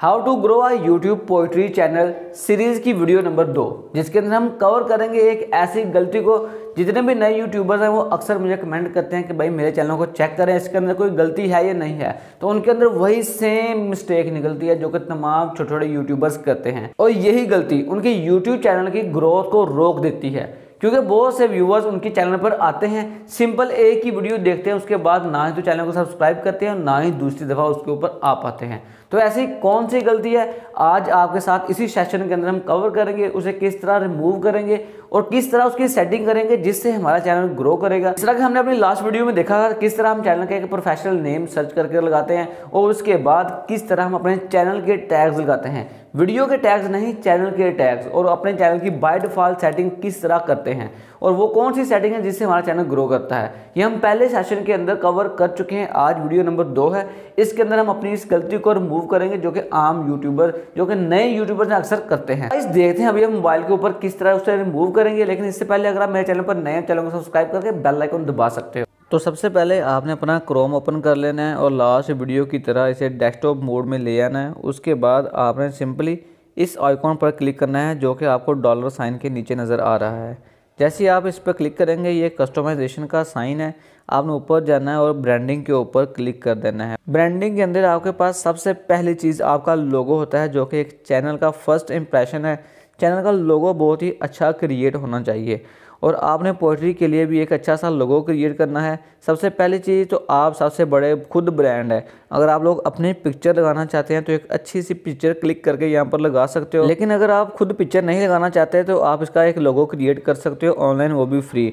how to grow I YouTube poetry channel series की video number दो जिसके अंदर हम कवर करेंगे एक ऐसी गलती को जितने भी नए यूट्यूबर्स हैं वो अक्सर मुझे कमेंट करते हैं कि भाई मेरे चैनल को चेक करें इसके अंदर कोई गलती है या नहीं है तो उनके अंदर वही सेम मिस्टेक निकलती है जो कि तमाम छोटे छोटे यूट्यूबर्स करते हैं और यही गलती उनके यूट्यूब चैनल की ग्रोथ को रोक देती है क्योंकि बहुत से व्यूवर्स उनके चैनल पर आते हैं सिंपल एक ही वीडियो देखते हैं उसके बाद ना ही तो चैनल को सब्सक्राइब करते हैं और ना ही दूसरी दफ़ा उसके ऊपर आ पाते हैं तो ऐसी कौन सी गलती है आज आपके साथ इसी सेशन के अंदर हम कवर करेंगे उसे किस तरह रिमूव करेंगे और किस तरह उसकी सेटिंग करेंगे जिससे हमारा चैनल ग्रो करेगा इस तरह के हमने अपनी लास्ट वीडियो में देखा था किस तरह हम चैनल का एक प्रोफेशनल नेम सर्च करके लगाते हैं और उसके बाद किस तरह हम अपने चैनल के टैग्स लगाते हैं वीडियो के टैग्स नहीं चैनल के टैग्स और अपने चैनल की बाय डिफॉल्ट सेटिंग किस तरह करते हैं और वो कौन सी सेटिंग है जिससे हमारा चैनल ग्रो करता है ये हम पहले सेशन के अंदर कवर कर चुके हैं आज वीडियो नंबर दो है इसके अंदर हम अपनी इस गलती को रिमूव रिमूव करेंगे जो कि आम यूट्यूबर जो कि नए यूट्यूबर ने अक्सर करते हैं इस देखते हैं अभी हम मोबाइल के ऊपर किस तरह उसे रिमूव करेंगे लेकिन इससे पहले अगर आप मेरे चैनल पर नए चैनल को सब्सक्राइब करके बेल आइकन दबा सकते हो तो सबसे पहले आपने अपना क्रोम ओपन कर लेना है और लास्ट वीडियो की तरह इसे डेस्कटॉप मोड में ले आना है उसके बाद आपने सिंपली इस आइकॉन पर क्लिक करना है जो कि आपको डॉलर साइन के नीचे नज़र आ रहा है जैसे आप इस पर क्लिक करेंगे ये कस्टमाइजेशन का साइन है आपने ऊपर जाना है और ब्रांडिंग के ऊपर क्लिक कर देना है ब्रांडिंग के अंदर आपके पास सबसे पहली चीज़ आपका लोगो होता है जो कि एक चैनल का फर्स्ट इम्प्रेशन है चैनल का लोगो बहुत ही अच्छा क्रिएट होना चाहिए और आपने पोइट्री के लिए भी एक अच्छा सा लोगो क्रिएट करना है सबसे पहली चीज़ तो आप सबसे बड़े खुद ब्रांड है अगर आप लोग अपनी पिक्चर लगाना चाहते हैं तो एक अच्छी सी पिक्चर क्लिक करके यहाँ पर लगा सकते हो लेकिन अगर आप खुद पिक्चर नहीं लगाना चाहते तो आप इसका एक लोगो क्रिएट कर सकते हो ऑनलाइन वो भी फ्री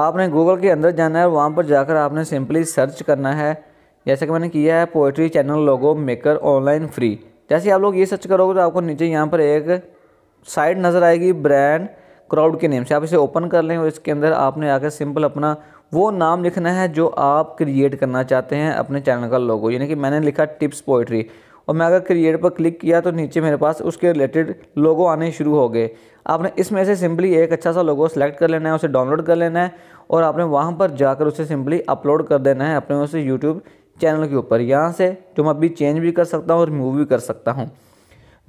आपने गूगल के अंदर जाना है और वहाँ पर जाकर आपने सिंपली सर्च करना है जैसे कि मैंने किया है poetry channel logo maker online free जैसे आप लोग ये सर्च करोगे तो आपको नीचे यहाँ पर एक साइट नज़र आएगी ब्रांड क्राउड के नेम से आप इसे ओपन कर लें और इसके अंदर आपने आकर सिंपल अपना वो नाम लिखना है जो आप क्रिएट करना चाहते हैं अपने चैनल का लोगो यानी कि मैंने लिखा टिप्स पोइट्री और मैं अगर क्रिएट पर क्लिक किया तो नीचे मेरे पास उसके रिलेटेड लोगो आने शुरू हो गए आपने इसमें से सिंपली एक अच्छा सा लोगो सेलेक्ट कर लेना है उसे डाउनलोड कर लेना है और आपने वहाँ पर जाकर उसे सिंपली अपलोड कर देना है अपने उसे यूट्यूब चैनल के ऊपर यहाँ से जो मैं अभी चेंज भी कर सकता हूँ और रिमूव भी कर सकता हूँ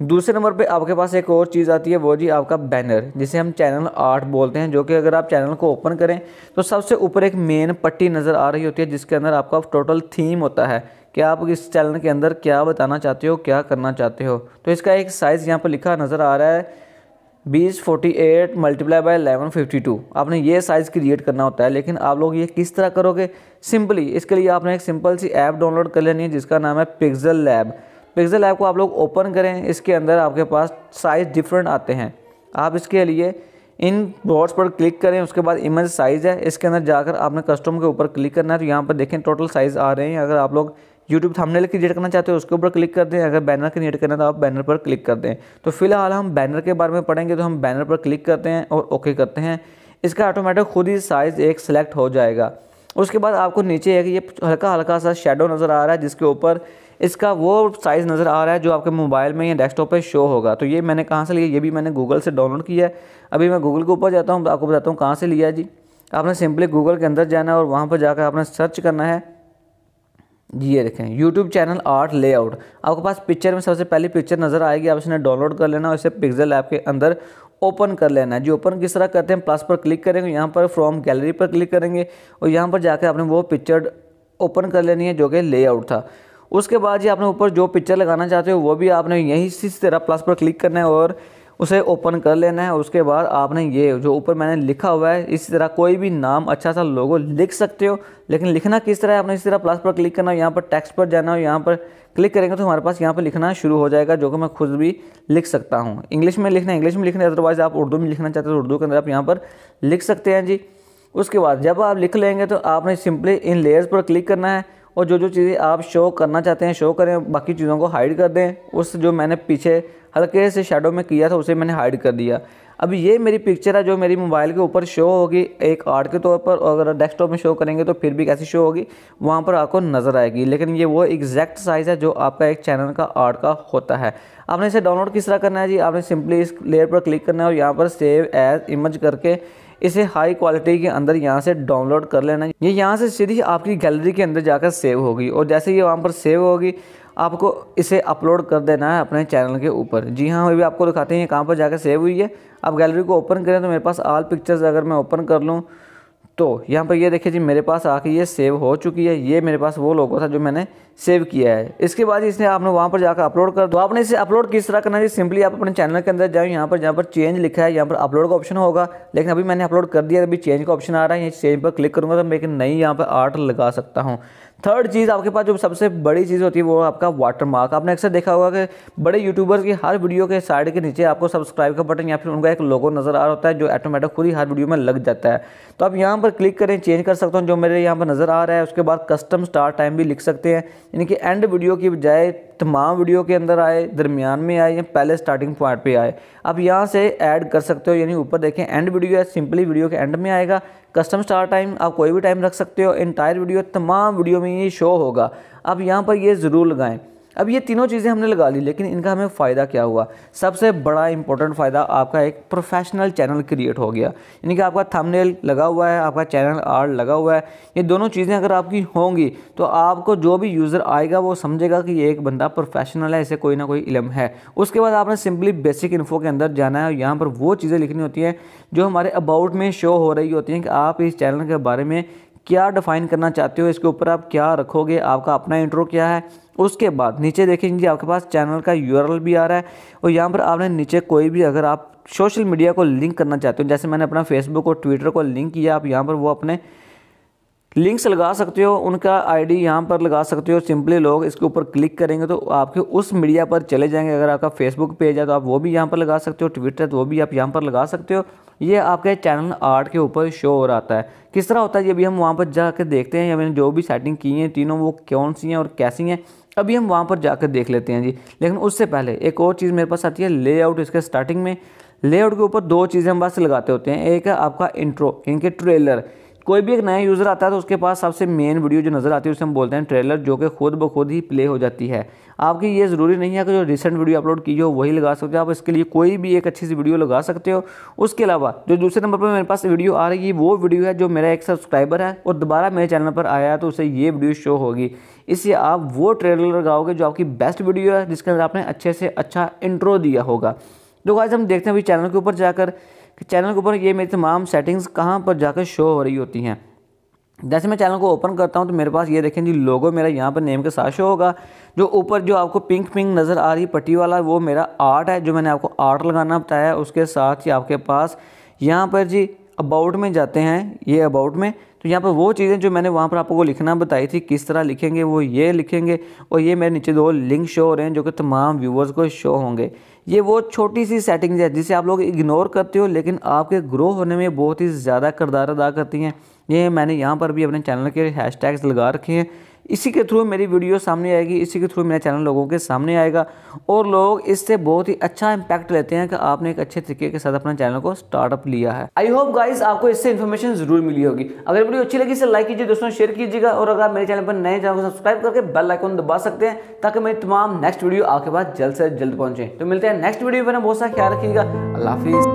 दूसरे नंबर पे आपके पास एक और चीज़ आती है वो जी आपका बैनर जिसे हम चैनल आर्ट बोलते हैं जो कि अगर आप चैनल को ओपन करें तो सबसे ऊपर एक मेन पट्टी नज़र आ रही होती है जिसके अंदर आपका टोटल थीम होता है कि आप इस चैनल के अंदर क्या बताना चाहते हो क्या करना चाहते हो तो इसका एक साइज़ यहाँ पर लिखा नज़र आ रहा है बीस forty eight multiply by eleven fifty two आपने ये साइज़ क्रिएट करना होता है लेकिन आप लोग ये किस तरह करोगे सिंपली इसके लिए आपने एक सिंपल सी ऐप डाउनलोड कर लेनी है जिसका नाम है पिक्सल लैब पिक्सल ऐप को आप लोग ओपन करें इसके अंदर आपके पास साइज़ डिफरेंट आते हैं आप इसके लिए इन बॉड्स पर क्लिक करें उसके बाद इमेज साइज़ है इसके अंदर जाकर आपने कस्टम के ऊपर क्लिक करना है तो यहाँ पर देखें टोटल साइज़ आ रहे हैं अगर आप लोग यूट्यूब थंबनेल क्रिएट करना चाहते हो उसके ऊपर क्लिक कर दें अगर बैनर क्रिएट करना है तो आप बैनर पर क्लिक कर दें तो फिलहाल हम बैनर के बारे में पढ़ेंगे तो हम बैनर पर क्लिक करते हैं और ओके करते हैं इसका ऑटोमेटिक खुद ही साइज़ एक सेलेक्ट हो जाएगा उसके बाद आपको नीचे एक ये हल्का हल्का सा शेडो नज़र आ रहा है जिसके ऊपर इसका वो साइज़ नज़र आ रहा है जो आपके मोबाइल में या डेस्कटॉप पे शो होगा तो ये मैंने कहाँ से लिया ये भी मैंने गूगल से डाउनलोड किया है अभी मैं गूगल के ऊपर जाता हूँ आपको बताता हूँ कहाँ से लिया है जी आपने सिंपली गूगल के अंदर जाना है और वहाँ पर जाकर आपने सर्च करना है जी ये देखें यूट्यूब चैनल आर्ट लेआउट आपके पास पिक्चर में सबसे पहली पिक्चर नज़र आएगी आप इसने डाउनलोड कर लेना और इसे पिक्जल ऐप के अंदर ओपन कर लेना है जी ओपन किस तरह करते हैं प्लस पर क्लिक करेंगे यहाँ पर फ्रॉम गैलरी पर क्लिक करेंगे और यहाँ पर जाकर आपने वो पिक्चर ओपन कर लेनी है जो कि लेआउट था उसके बाद जी आपने ऊपर जो पिक्चर लगाना चाहते हो वो भी आपने यहीं इसी तरह प्लस पर क्लिक करना है और उसे ओपन कर लेना है उसके बाद आपने ये जो ऊपर मैंने लिखा हुआ है इसी तरह कोई भी नाम अच्छा सा लोगो लिख सकते हो लेकिन लिखना किस तरह है आपने इसी तरह प्लस पर क्लिक करना हो यहाँ पर टेक्स्ट पर जाना हो यहाँ पर क्लिक करेंगे तो हमारे पास यहाँ पर लिखना शुरू हो जाएगा जो कि मैं खुद भी लिख सकता हूँ इंग्लिश में लिखना इंग्लिश में लिखना अदरवाइज़ आप उर्दू में लिखना चाहते हो तो उर्दू के अंदर आप यहाँ पर लिख सकते हैं जी उसके बाद जब आप लिख लेंगे तो आपने सिंपली इन लेयर्स पर क्लिक करना है और जो जो चीज़ें आप शो करना चाहते हैं शो करें बाकी चीज़ों को हाइड कर दें उस जो मैंने पीछे हल्के से शेडो में किया था उसे मैंने हाइड कर दिया अब ये मेरी पिक्चर है जो मेरी मोबाइल के ऊपर शो होगी एक आर्ट के तौर पर अगर डेस्कटॉप में शो करेंगे तो फिर भी कैसी शो होगी वहाँ पर आपको नज़र आएगी लेकिन ये वो एग्जैक्ट साइज़ है जो आपका एक चैनल का आर्ट का होता है आपने इसे डाउनलोड किस तरह करना है जी आपने सिंपली इस लेयर पर क्लिक करना है और यहाँ पर सेव एज इमेज करके इसे हाई क्वालिटी के अंदर यहाँ से डाउनलोड कर लेना ये यहाँ से सीधी आपकी गैलरी के अंदर जाकर सेव होगी और जैसे ये वहाँ पर सेव होगी आपको इसे अपलोड कर देना है अपने चैनल के ऊपर जी हाँ अभी आपको दिखाते हैं कहाँ पर जाकर सेव हुई है आप गैलरी को ओपन करें तो मेरे पास आल पिक्चर्स अगर मैं ओपन कर लूँ तो यहाँ पर ये देखिए जी मेरे पास आके ये सेव हो चुकी है ये मेरे पास वो लोगो था जो मैंने सेव किया है इसके बाद इसने आपने वहाँ पर जाकर अपलोड कर दो तो आपने इसे अपलोड किस तरह करना है सिंपली आप अपने चैनल के अंदर जाए यहाँ पर जहाँ पर चेंज लिखा है यहाँ पर अपलोड का ऑप्शन होगा लेकिन अभी मैंने अपलोड कर दिया अभी चेंज का ऑप्शन आ रहा है चेंज पर क्लिक करूँगा तो मैं एक नई यहाँ पर आर्ट लगा सकता हूँ थर्ड चीज़ आपके पास जो सबसे बड़ी चीज़ होती है वो आपका वाटर मार्क आपने अक्सर देखा होगा कि बड़े यूट्यूबर्स की हर वीडियो के साइड के नीचे आपको सब्सक्राइब का बटन या फिर उनका एक लोगो नज़र आ रहा होता है जो ऑटोमेटिक खुद ही हर वीडियो में लग जाता है तो आप यहाँ पर क्लिक करें चेंज कर सकते हो जो मेरे यहाँ पर नज़र आ रहा है उसके बाद कस्टम स्टार टाइम भी लिख सकते हैं यानी कि एंड वीडियो की बजाय तमाम वीडियो के अंदर आए दरमियान में आए या पहले स्टार्टिंग पॉइंट पर आए आप यहाँ से ऐड कर सकते हो यानी ऊपर देखें एंड वीडियो है सिंपली वीडियो के एंड में आएगा कस्टम स्टार टाइम आप कोई भी टाइम रख सकते हो इंटायर वीडियो तमाम वीडियो में में ये शो होगा अब यहाँ पर ये ज़रूर लगाएं अब ये तीनों चीज़ें हमने लगा ली लेकिन इनका हमें फ़ायदा क्या हुआ सबसे बड़ा इंपॉर्टेंट फ़ायदा आपका एक प्रोफेशनल चैनल क्रिएट हो गया यानी कि आपका थंबनेल लगा हुआ है आपका चैनल आर्ट लगा हुआ है ये दोनों चीज़ें अगर आपकी होंगी तो आपको जो भी यूज़र आएगा वो समझेगा कि ये एक बंदा प्रोफेशनल है ऐसे कोई ना कोई इलम है उसके बाद आपने सिंपली बेसिक इन्फो के अंदर जाना है और यहाँ पर वो चीज़ें लिखनी होती हैं जो हमारे अबाउट में शो हो रही होती हैं कि आप इस चैनल के बारे में क्या डिफाइन करना चाहते हो इसके ऊपर आप क्या रखोगे आपका अपना इंट्रो क्या है उसके बाद नीचे देखेंगे आपके पास चैनल का यूआरएल भी आ रहा है और यहाँ पर आपने नीचे कोई भी अगर आप सोशल मीडिया को लिंक करना चाहते हो जैसे मैंने अपना फेसबुक और ट्विटर को लिंक किया आप यहाँ पर वो अपने लिंक्स लगा सकते हो उनका आईडी यहाँ पर लगा सकते हो सिंपली लोग इसके ऊपर क्लिक करेंगे तो आपके उस मीडिया पर चले जाएंगे अगर आपका फेसबुक पेज है तो आप वो भी यहाँ पर लगा सकते हो ट्विटर तो वो भी आप यहाँ पर लगा सकते हो ये आपके चैनल आर्ट के ऊपर शो हो रहा है किस तरह होता है ये अभी हम वहाँ पर जाकर देखते हैं या मैंने जो भी सेटिंग की हैं तीनों वो कौन सी हैं और कैसी हैं अभी हम वहाँ पर जाकर देख लेते हैं जी लेकिन उससे पहले एक और चीज़ मेरे पास आती है लेआउट इसके स्टार्टिंग में लेआउट के ऊपर दो चीज़ें हम बस लगाते होते हैं एक है आपका इंट्रो यानी कि ट्रेलर कोई भी एक नया यूज़र आता है तो उसके पास सबसे मेन वीडियो जो नज़र आती है उसे हम बोलते हैं ट्रेलर जो कि खुद ब खुद ही प्ले हो जाती है आपकी ये ज़रूरी नहीं है कि जो रिसेंट वीडियो अपलोड की हो वही लगा सकते हो आप इसके लिए कोई भी एक अच्छी सी वीडियो लगा सकते हो उसके अलावा जो दूसरे नंबर पर मेरे पास वीडियो आ रही है वो वीडियो है जो मेरा एक सब्सक्राइबर है और दोबारा मेरे चैनल पर आया है तो उसे ये वीडियो शो होगी इसलिए आप वो ट्रेलर लगाओगे जो आपकी बेस्ट वीडियो है जिसके अंदर आपने अच्छे से अच्छा इंट्रो दिया होगा तो आज हम देखते हैं अभी चैनल के ऊपर जाकर कि चैनल के ऊपर ये मेरी तमाम सेटिंग्स कहाँ पर जाकर शो हो रही होती हैं जैसे मैं चैनल को ओपन करता हूँ तो मेरे पास ये देखें जी लोगो मेरा यहाँ पर नेम के साथ शो होगा जो ऊपर जो आपको पिंक पिंक नज़र आ रही पट्टी वाला वो मेरा आर्ट है जो मैंने आपको आर्ट लगाना बताया उसके साथ ही आपके पास यहाँ पर जी अबाउट में जाते हैं ये अबाउट में तो यहाँ पर वो चीज़ें जो मैंने वहाँ पर आपको लिखना बताई थी किस तरह लिखेंगे वो ये लिखेंगे और ये मेरे नीचे दो लिंक शो हो रहे हैं जो कि तमाम व्यूवर्स को शो होंगे ये वो छोटी सी सेटिंग्स है जिसे आप लोग इग्नोर करते हो लेकिन आपके ग्रो होने में बहुत ही ज़्यादा करदार अदा करती हैं ये मैंने यहाँ पर भी अपने चैनल के हैश लगा रखे हैं इसी के थ्रू मेरी वीडियो सामने आएगी इसी के थ्रू मेरा चैनल लोगों के सामने आएगा और लोग इससे बहुत ही अच्छा इम्पैक्ट लेते हैं कि आपने एक अच्छे तरीके के साथ अपना चैनल को स्टार्टअप लिया है आई होप गाइज आपको इससे इन्फॉर्मेशन जरूर मिली होगी अगर वीडियो अच्छी लगी इसे लाइक कीजिए दोस्तों शेयर कीजिएगा और अगर मेरे चैनल पर नए चैनल को सब्सक्राइब करके बेल आइकन दबा सकते हैं ताकि मेरी तमाम नेक्स्ट वीडियो आपके पास जल्द से जल्द पहुंचे तो मिलते हैं नेक्स्ट वीडियो में बहुत सारा ख्याल रखिएगा अल्लाह हाफिज़